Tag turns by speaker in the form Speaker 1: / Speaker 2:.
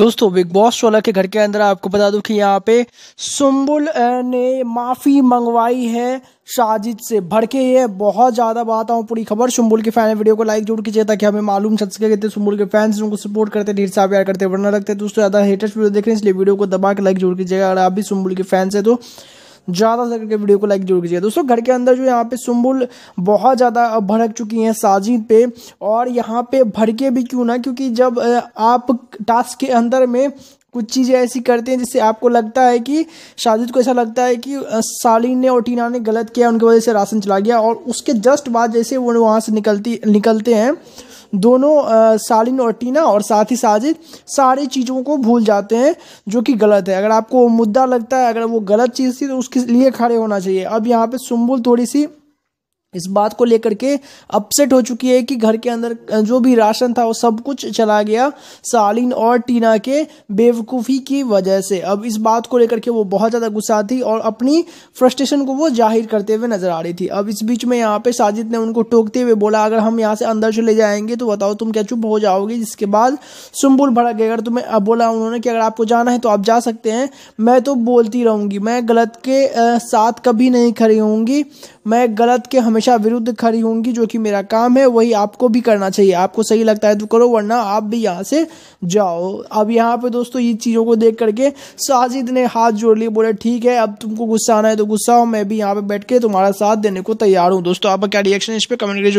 Speaker 1: दोस्तों big boss सोलह के घर के अंदर आपको बता दूं कि यहाँ पे सुम्बुल ने माफ़ी मंगवाई है साजिद से भड़के ये बहुत ज़्यादा बात आऊँ पूरी खबर सुम्बुल के फैन वीडियो को लाइक जरूर कीजिए ताकि हमें मालूम चल सके कितने सुम्बुल के फैंस उनको सपोर्ट करते ढेर सा प्यार करते वरना लगते दोस्तों ज़्यादा हेटेस्ट वीडियो देख रहे हैं इसलिए वीडियो को दबा के लाइक जरूर कीजिएगा अगर आप भी सुम्बुल के फैंस है तो ज़्यादा से करके वीडियो को लाइक जरूर कीजिएगा दोस्तों घर के अंदर जो यहाँ पे सुम्बुल बहुत ज़्यादा भड़क चुकी हैं साजिद पे और यहाँ पे भड़के भी क्यों ना क्योंकि जब आप टास्क के अंदर में कुछ चीज़ें ऐसी करते हैं जिससे आपको लगता है कि साजिद को ऐसा लगता है कि सालिन ने और टीना ने गलत किया उनकी वजह से राशन चला गया और उसके जस्ट बाद जैसे वो वहाँ से निकलती निकलते हैं दोनों सालिन और टीना और साथ ही साजिद सारी चीज़ों को भूल जाते हैं जो कि गलत है अगर आपको मुद्दा लगता है अगर वो गलत चीज़ थी तो उसके लिए खड़े होना चाहिए अब यहाँ पर सुम्बुल थोड़ी सी इस बात को लेकर के अपसेट हो चुकी है कि घर के अंदर जो भी राशन था वो सब कुछ चला गया सालिन और टीना के बेवकूफ़ी की वजह से अब इस बात को लेकर के वो बहुत ज़्यादा गुस्सा थी और अपनी फ्रस्ट्रेशन को वो जाहिर करते हुए नज़र आ रही थी अब इस बीच में यहाँ पे साजिद ने उनको टोकते हुए बोला अगर हम यहाँ से अंदर चले जाएंगे तो बताओ तुम क्या चुप हो जाओगे जिसके बाद सुम्बुल भड़क गए अगर तुम्हें अब बोला उन्होंने कि अगर आपको जाना है तो आप जा सकते हैं मैं तो बोलती रहूँगी मैं गलत के साथ कभी नहीं खड़ी होंगी मैं गलत के हमेशा हमेशा विरुद्ध खड़ी होंगी जो कि मेरा काम है वही आपको भी करना चाहिए आपको सही लगता है तो करो वरना आप भी यहाँ से जाओ अब यहाँ पे दोस्तों ये चीज़ों को देख करके साजिद ने हाथ जोड़ लिए बोले ठीक है अब तुमको गुस्सा आना है तो गुस्सा हो मैं भी यहाँ पे बैठ के तुम्हारा साथ देने को तैयार हूँ दोस्तों आपका क्या रिएक्शन इस पर कमेंट करिए